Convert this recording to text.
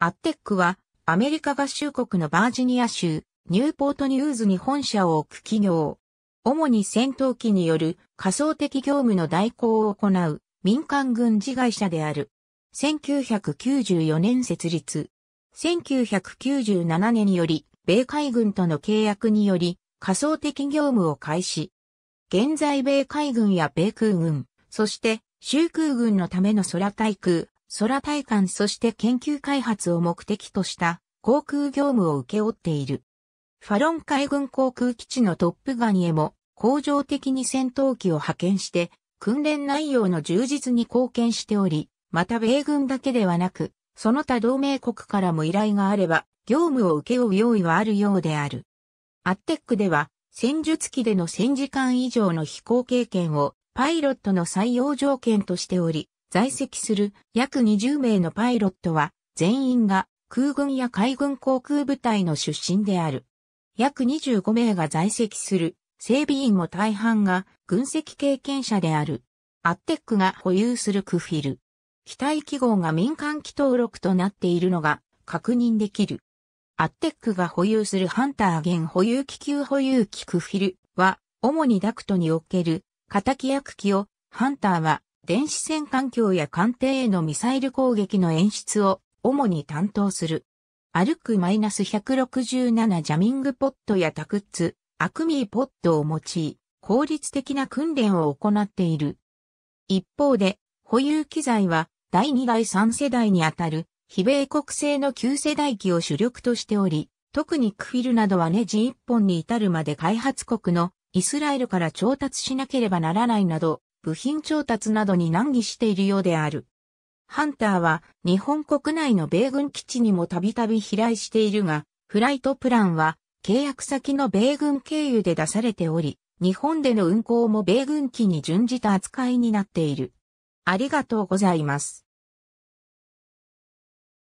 アッテックは、アメリカ合衆国のバージニア州、ニューポートニューズに本社を置く企業。主に戦闘機による仮想的業務の代行を行う民間軍事会社である。1994年設立。1997年により、米海軍との契約により、仮想的業務を開始。現在米海軍や米空軍、そして、州空軍のための空対空、空対艦そして研究開発を目的とした航空業務を請け負っている。ファロン海軍航空基地のトップガニへも、工場的に戦闘機を派遣して、訓練内容の充実に貢献しており、また米軍だけではなく、その他同盟国からも依頼があれば、業務を請け負う用意はあるようである。アッテックでは、戦術機での1000時間以上の飛行経験をパイロットの採用条件としており、在籍する約20名のパイロットは全員が空軍や海軍航空部隊の出身である。約25名が在籍する整備員も大半が軍籍経験者である。アッテックが保有するクフィル。機体記号が民間機登録となっているのが確認できる。アッテックが保有するハンター現保有気球保有機クフィルは、主にダクトにおける、敵役機を、ハンターは電子戦環境や艦艇へのミサイル攻撃の演出を主に担当する。歩くマイナス167ジャミングポットやタクッツ、アクミーポットを用い、効率的な訓練を行っている。一方で、保有機材は第2第3世代にあたる、非米国製の旧世代機を主力としており、特にクフィルなどはネジ1本に至るまで開発国のイスラエルから調達しなければならないなど、部品調達などに難儀しているようである。ハンターは日本国内の米軍基地にもたびたび飛来しているが、フライトプランは契約先の米軍経由で出されており、日本での運航も米軍機に準じた扱いになっている。ありがとうございます。